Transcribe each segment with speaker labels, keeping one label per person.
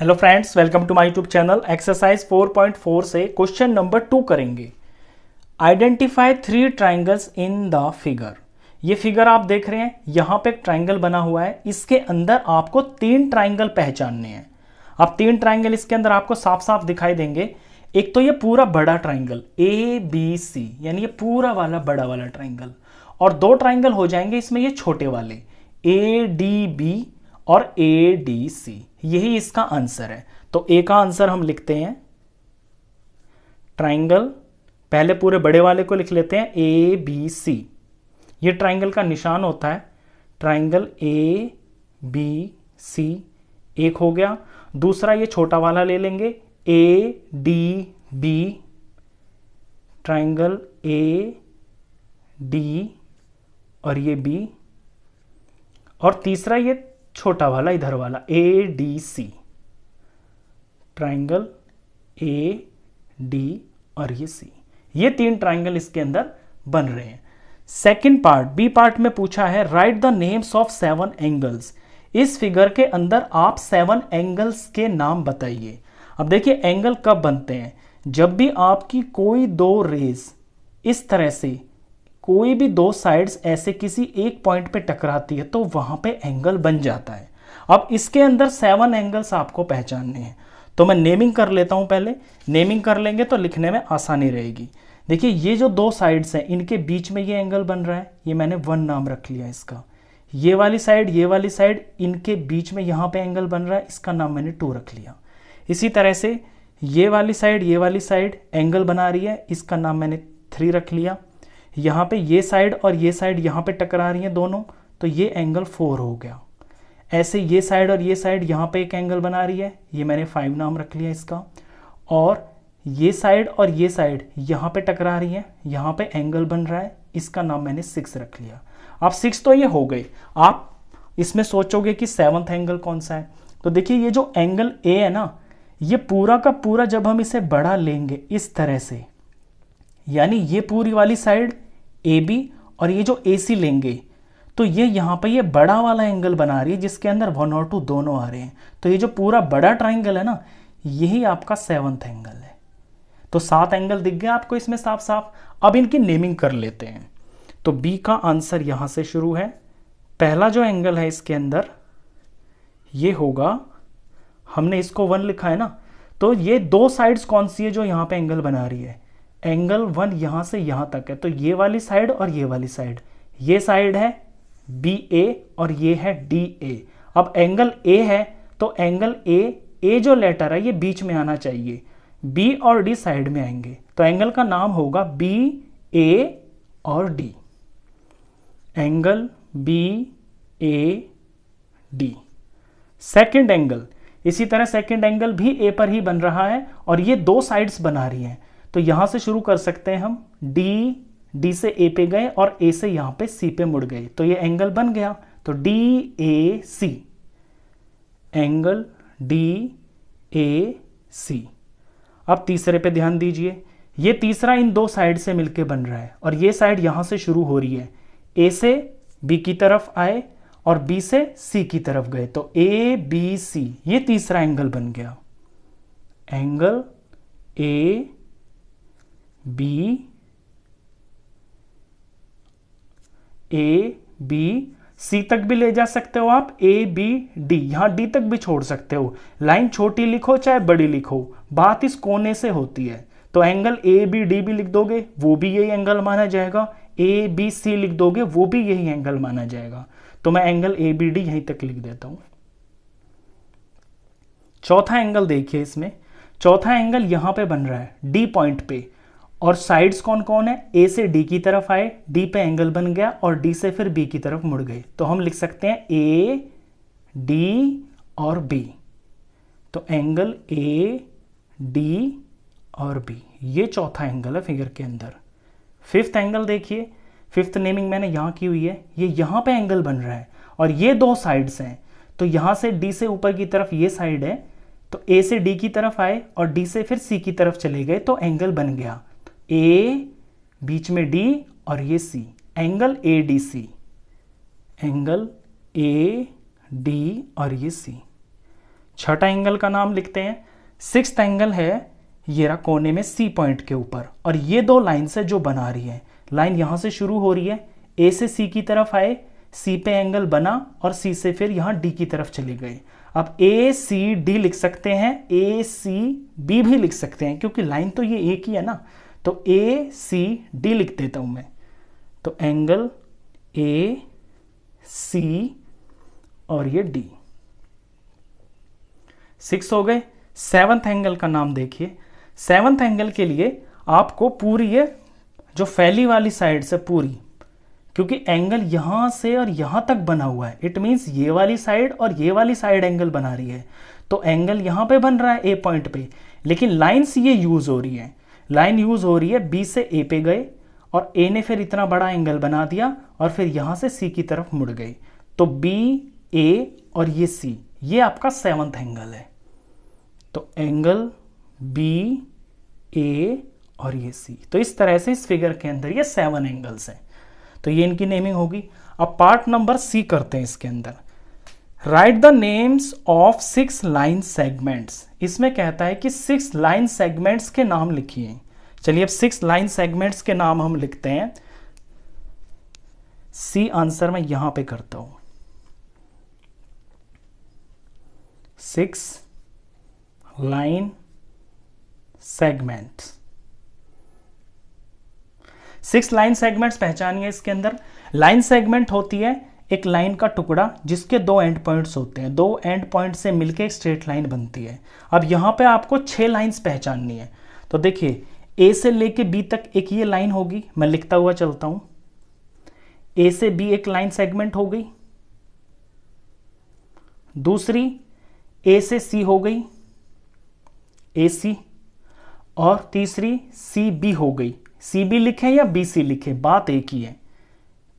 Speaker 1: hello friends welcome to my YouTube channel exercise 4.4 से question number two करेंगे identify three triangles in the figure ये figure आप देख रहे हैं यहाँ पे एक ट्राइंगल बना हुआ है इसके अंदर आपको तीन ट्राइंगल पहचानने हैं अब तीन ट्राइंगल इसके अंदर आपको साफ साफ दिखाई देंगे एक तो ये पूरा बड़ा ट्राइंगल ए बी सी यानी ये पूरा वाला बड़ा वाला ट्राइंगल और दो ट्राइंगल हो जाएंगे इसमें ये छोटे वाले ए डी बी और ए डी सी यही इसका आंसर है तो ए का आंसर हम लिखते हैं ट्राइंगल पहले पूरे बड़े वाले को लिख लेते हैं ए बी सी ये ट्राइंगल का निशान होता है ट्राइंगल ए बी सी एक हो गया दूसरा ये छोटा वाला ले लेंगे A D B triangle A D और ये बी और तीसरा ये छोटा वाला इधर वाला A D C triangle A D और ये सी ये तीन ट्राइंगल इसके अंदर बन रहे हैं सेकेंड पार्ट बी पार्ट में पूछा है right the names of seven angles इस फिगर के अंदर आप सेवन एंगल्स के नाम बताइए अब देखिए एंगल कब बनते हैं जब भी आपकी कोई दो रेज इस तरह से कोई भी दो साइड्स ऐसे किसी एक पॉइंट पे टकराती है तो वहाँ पे एंगल बन जाता है अब इसके अंदर सेवन एंगल्स आपको पहचानने हैं तो मैं नेमिंग कर लेता हूँ पहले नेमिंग कर लेंगे तो लिखने में आसानी रहेगी देखिए ये जो दो साइड्स हैं इनके बीच में ये एंगल बन रहा है ये मैंने वन नाम रख लिया इसका ये वाली साइड ये वाली साइड इनके बीच में यहाँ पे एंगल बन रहा है इसका नाम मैंने टू रख लिया इसी तरह से ये वाली साइड ये वाली साइड एंगल बना रही है इसका नाम मैंने थ्री रख लिया यहाँ पे ये साइड और ये साइड यहाँ पे टकरा रही हैं दोनों तो ये एंगल फोर हो गया ऐसे ये साइड और ये साइड यहाँ पे एक एंगल बना रही है ये मैंने फाइव नाम रख लिया इसका और ये साइड और ये साइड यहाँ पे टकरा रही है यहाँ पे एंगल बन रहा है इसका नाम मैंने सिक्स रख लिया आप सिक्स तो ये हो गई आप इसमें सोचोगे कि सेवन्थ एंगल कौन सा है तो देखिए ये जो एंगल ए है ना ये पूरा का पूरा जब हम इसे बढ़ा लेंगे इस तरह से यानी ये पूरी वाली साइड ए बी और ये जो ए सी लेंगे तो ये यहाँ पर ये बड़ा वाला एंगल बना रही है जिसके अंदर वन और टू दोनों आ रहे हैं तो ये जो पूरा बड़ा ट्राइंगल है ना यही आपका सेवन्थ एंगल है तो सात एंगल दिख गया आपको इसमें साफ साफ अब इनकी नेमिंग कर लेते हैं तो बी का आंसर यहाँ से शुरू है पहला जो एंगल है इसके अंदर ये होगा हमने इसको वन लिखा है ना तो ये दो साइड्स कौन सी है जो यहाँ पे एंगल बना रही है एंगल वन यहां से यहां तक है तो ये वाली साइड और ये वाली साइड ये साइड है बी ए और ये है डी ए अब एंगल ए है तो एंगल ए ए जो लेटर है ये बीच में आना चाहिए बी और डी साइड में आएंगे तो एंगल का नाम होगा बी ए और D angle B A D second angle इसी तरह सेकेंड एंगल भी ए पर ही बन रहा है और ये दो साइड्स बना रही हैं तो यहां से शुरू कर सकते हैं हम डी डी से ए पे गए और ए से यहां पे सी पे मुड़ गए तो ये एंगल बन गया तो D A C angle D A C अब तीसरे पे ध्यान दीजिए ये तीसरा इन दो साइड से मिलके बन रहा है और ये साइड यहां से शुरू हो रही है ए से बी की तरफ आए और बी से सी की तरफ गए तो ए बी सी ये तीसरा एंगल बन गया angle A B A B C तक भी ले जा सकते हो आप ए बी डी यहां डी तक भी छोड़ सकते हो लाइन छोटी लिखो चाहे बड़ी लिखो बात इस कोने से होती है तो एंगल ए बी डी भी लिख दोगे वो भी यही एंगल माना जाएगा ए बी सी लिख दोगे वो भी यही एंगल माना जाएगा तो मैं एंगल ए बी डी यहीं तक लिख देता हूं चौथा एंगल देखिए इसमें चौथा एंगल यहां पे बन रहा है डी पॉइंट पे और साइड्स कौन कौन है ए से डी की तरफ आए डी पे एंगल बन गया और डी से फिर बी की तरफ मुड़ गए तो हम लिख सकते हैं ए डी और बी तो एंगल ए डी और बी ये चौथा एंगल है फिगर के अंदर फिफ्थ एंगल देखिए फिफ्थ नेमिंग मैंने यहाँ की हुई है ये यहाँ पे एंगल बन रहा है और ये दो साइड्स हैं तो यहाँ से डी से ऊपर की तरफ ये साइड है तो ए से डी की तरफ आए और डी से फिर सी की तरफ चले गए तो एंगल बन गया ए बीच में डी और ये C angle A D C angle A D और ये सी छठा एंगल का नाम लिखते हैं सिक्स एंगल है ये रहा कोने में सी पॉइंट के ऊपर और ये दो लाइन से जो बना रही है लाइन यहां से शुरू हो रही है ए से सी की तरफ आए सी पे एंगल बना और सी से फिर यहाँ डी की तरफ चले गए अब ए सी डी लिख सकते हैं ए सी बी भी लिख सकते हैं क्योंकि लाइन तो ये एक ही है ना तो ए सी डी लिख देता हूं मैं तो एंगल ए सी और ये डी सिक्स हो गए सेवंथ एंगल का नाम देखिए सेवंथ एंगल के लिए आपको पूरी ये जो फैली वाली साइड से पूरी क्योंकि एंगल यहां से और यहां तक बना हुआ है इट मीन्स ये वाली साइड और ये वाली साइड एंगल बना रही है तो एंगल यहां पे बन रहा है ए पॉइंट पे लेकिन लाइंस ये यूज़ हो रही है लाइन यूज हो रही है बी से ए पे गए और ए ने फिर इतना बड़ा एंगल बना दिया और फिर यहां से सी की तरफ मुड़ गई तो बी ए और ये सी ये आपका सेवंथ एंगल है तो एंगल बी ए और ये सी तो इस तरह से इस फिगर के अंदर ये सेवन एंगल्स हैं तो ये इनकी नेमिंग होगी अब पार्ट नंबर सी करते हैं इसके अंदर right the names of six line segments इसमें कहता है कि सिक्स लाइन सेगमेंट्स के नाम लिखिए चलिए अब सिक्स लाइन सेगमेंट्स के नाम हम लिखते हैं सी आंसर मैं यहां पे करता हूं six line segment six line segments पहचानिए इसके अंदर लाइन सेगमेंट होती है एक लाइन का टुकड़ा जिसके दो एंड पॉइंट्स होते हैं दो एंड पॉइंट से मिलके स्ट्रेट लाइन बनती है अब यहाँ पे आपको छः लाइंस पहचाननी है तो देखिए ए से लेके बी तक एक ये लाइन होगी मैं लिखता हुआ चलता हूँ ए से बी एक लाइन सेगमेंट हो गई दूसरी ए से सी हो गई ए सी और तीसरी सी बी हो गई सी बी लिखें या बी सी लिखें बात एक ही है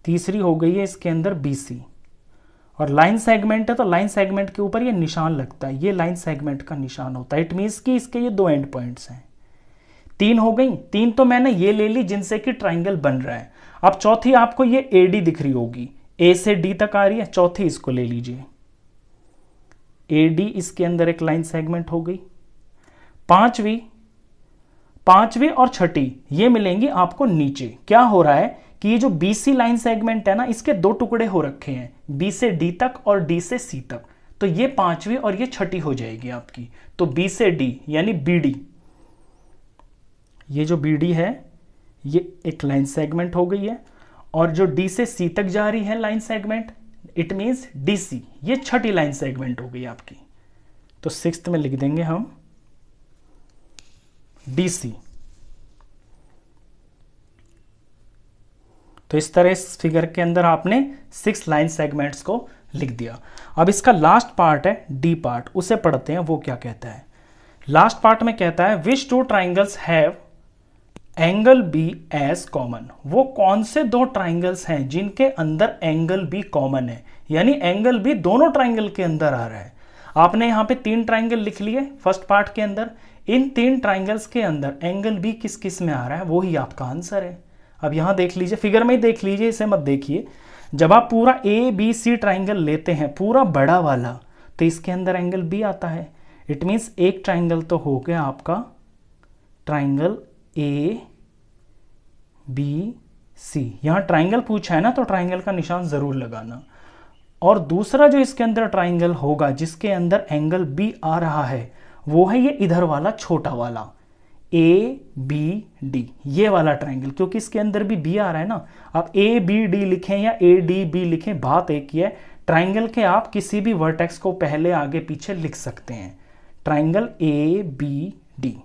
Speaker 1: तीसरी हो गई है इसके अंदर बीसी और लाइन सेगमेंट है तो लाइन सेगमेंट के ऊपर ये निशान लगता है ये लाइन सेगमेंट का निशान होता है इट मीन्स कि इसके ये दो एंड पॉइंट्स हैं तीन हो गई तीन तो मैंने ये ले ली जिनसे कि ट्राइंगल बन रहा है अब चौथी आपको ये ए डी दिख रही होगी ए से डी तक आ रही है चौथी इसको ले लीजिए ए डी इसके अंदर एक लाइन सेगमेंट हो गई पांचवी पांचवी और छठी ये मिलेंगी आपको नीचे क्या हो रहा है कि ये जो बी सी लाइन सेगमेंट है ना इसके दो टुकड़े हो रखे हैं बी से डी तक और डी से सी तक तो ये पांचवी और ये छठी हो जाएगी आपकी तो बी से डी यानी बी डी ये जो बी डी है ये एक लाइन सेगमेंट हो गई है और जो डी से सी तक जा रही है line segment it means D C ये छठी लाइन सेगमेंट हो गई आपकी तो सिक्स में लिख देंगे हम डी सी तो इस तरह इस फिगर के अंदर आपने सिक्स लाइन सेगमेंट्स को लिख दिया अब इसका लास्ट पार्ट है डी पार्ट उसे पढ़ते हैं वो क्या कहता है लास्ट पार्ट में कहता है which two triangles have angle B as common वो कौन से दो ट्राइंगल्स हैं जिनके अंदर एंगल बी कॉमन है यानी एंगल बी दोनों ट्राइंगल के अंदर आ रहा है आपने यहाँ पे तीन ट्राइंगल लिख लिए फर्स्ट पार्ट के अंदर इन तीन ट्राइंगल्स के अंदर एंगल बी किस किस में आ रहा है वो ही आपका आंसर है अब यहां देख लीजिए फिगर में ही देख लीजिए इसे मत देखिए जब आप पूरा ए बी सी ट्राइंगल लेते हैं पूरा बड़ा वाला तो इसके अंदर एंगल बी आता है इट मीन्स एक ट्राइंगल तो हो गया आपका ट्राइंगल ए बी सी यहाँ ट्राइंगल पूछा है ना तो ट्राइंगल का निशान ज़रूर लगाना और दूसरा जो इसके अंदर ट्राइंगल होगा जिसके अंदर एंगल बी आ रहा है वो है ये इधर वाला छोटा वाला ए बी डी ये वाला ट्राइंगल क्योंकि इसके अंदर भी बी आ रहा है ना आप ए बी डी लिखें या ए डी बी लिखें बात एक ही है ट्राइंगल के आप किसी भी वर्टेक्स को पहले आगे पीछे लिख सकते हैं ट्राइंगल ए बी डी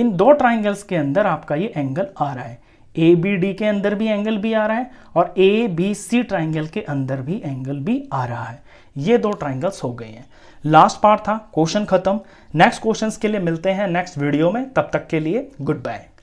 Speaker 1: इन दो ट्राइंगल्स के अंदर आपका ये एंगल आ रहा है ए बी डी के अंदर भी एंगल भी आ रहा है और ए बी सी ट्राइंगल के अंदर भी एंगल भी आ रहा है ये दो ट्राइंगल्स हो गए हैं लास्ट पार्ट था क्वेश्चन खत्म नेक्स्ट क्वेश्चंस के लिए मिलते हैं नेक्स्ट वीडियो में तब तक के लिए गुड बाय